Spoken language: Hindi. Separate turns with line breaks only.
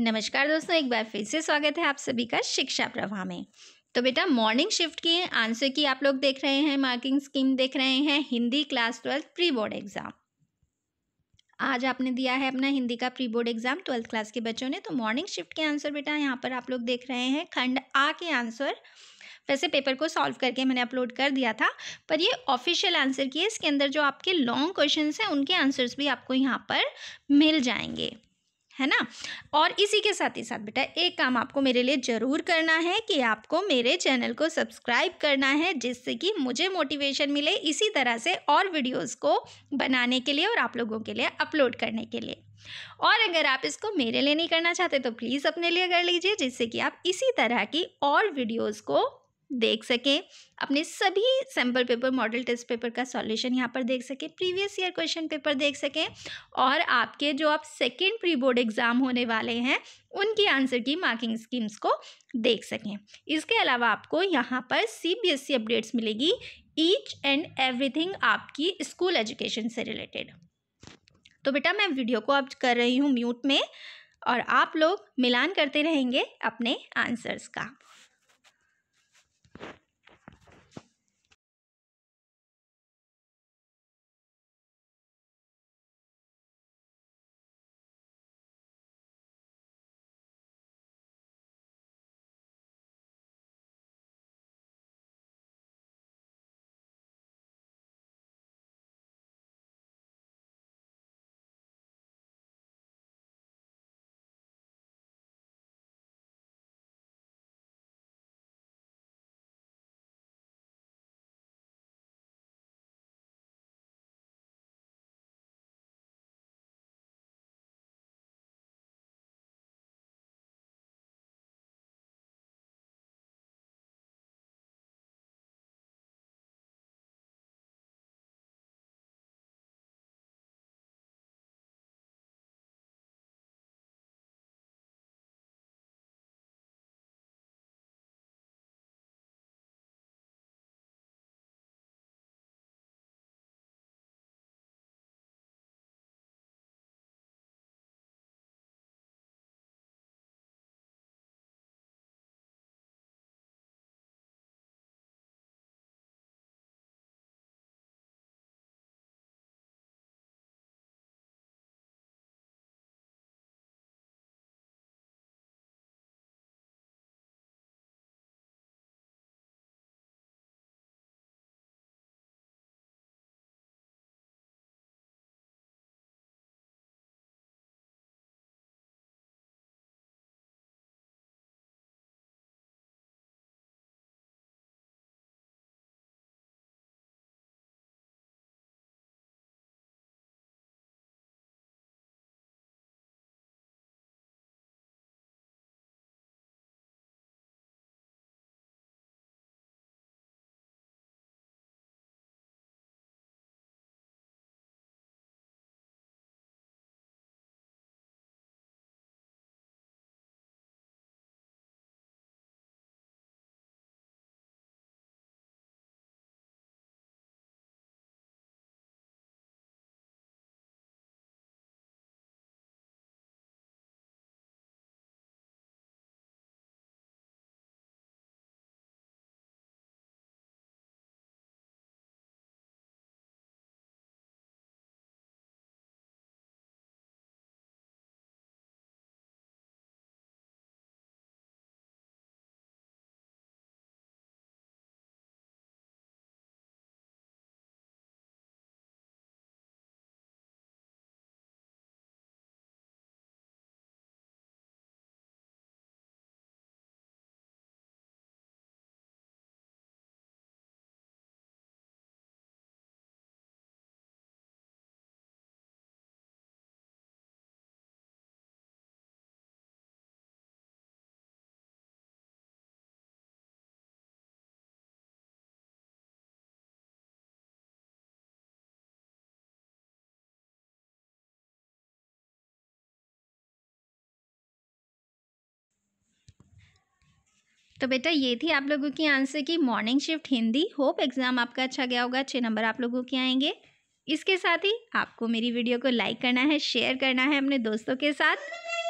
नमस्कार दोस्तों एक बार फिर से स्वागत है आप सभी का शिक्षा प्रवाह में तो बेटा मॉर्निंग शिफ्ट की आंसर की आप लोग देख रहे हैं मार्किंग स्कीम देख रहे हैं Hindi class twelfth pre board exam आज आपने दिया है अपना हिंदी का pre board exam twelfth class के बच्चों ने तो मॉर्निंग शिफ्ट के आंसर बेटा यहाँ पर आप लोग देख रहे हैं खंड आ के आंसर वैसे पेपर को सॉल्व करके मैंने अपलोड कर दिया था पर ये ऑफिशियल आंसर की है इसके अंदर जो आपके लॉन्ग क्वेश्चन हैं उनके आंसर्स भी आपको यहाँ पर मिल जाएंगे है ना और इसी के साथ ही साथ बेटा एक काम आपको मेरे लिए ज़रूर करना है कि आपको मेरे चैनल को सब्सक्राइब करना है जिससे कि मुझे मोटिवेशन मिले इसी तरह से और वीडियोस को बनाने के लिए और आप लोगों के लिए अपलोड करने के लिए और अगर आप इसको मेरे लिए नहीं करना चाहते तो प्लीज़ अपने लिए कर लीजिए जिससे कि आप इसी तरह की और वीडियोज़ को देख सकें अपने सभी sample paper model test paper का सॉल्यूशन यहाँ पर देख सकें प्रीवियस ईयर क्वेश्चन पेपर देख सकें और आपके जो आप सेकेंड प्री बोर्ड एग्ज़ाम होने वाले हैं उनकी आंसर की मार्किंग स्कीम्स को देख सकें इसके अलावा आपको यहाँ पर C B S E updates मिलेगी ईच एंड एवरीथिंग आपकी स्कूल एजुकेशन से रिलेटेड तो बेटा मैं वीडियो को अब कर रही हूँ म्यूट में और आप लोग मिलान करते रहेंगे अपने आंसर्स का तो बेटा ये थी आप लोगों की answer key morning shift Hindi hope exam आपका अच्छा गया होगा अच्छे नंबर आप लोगों के आएंगे इसके साथ ही आपको मेरी वीडियो को लाइक करना है शेयर करना है अपने दोस्तों के साथ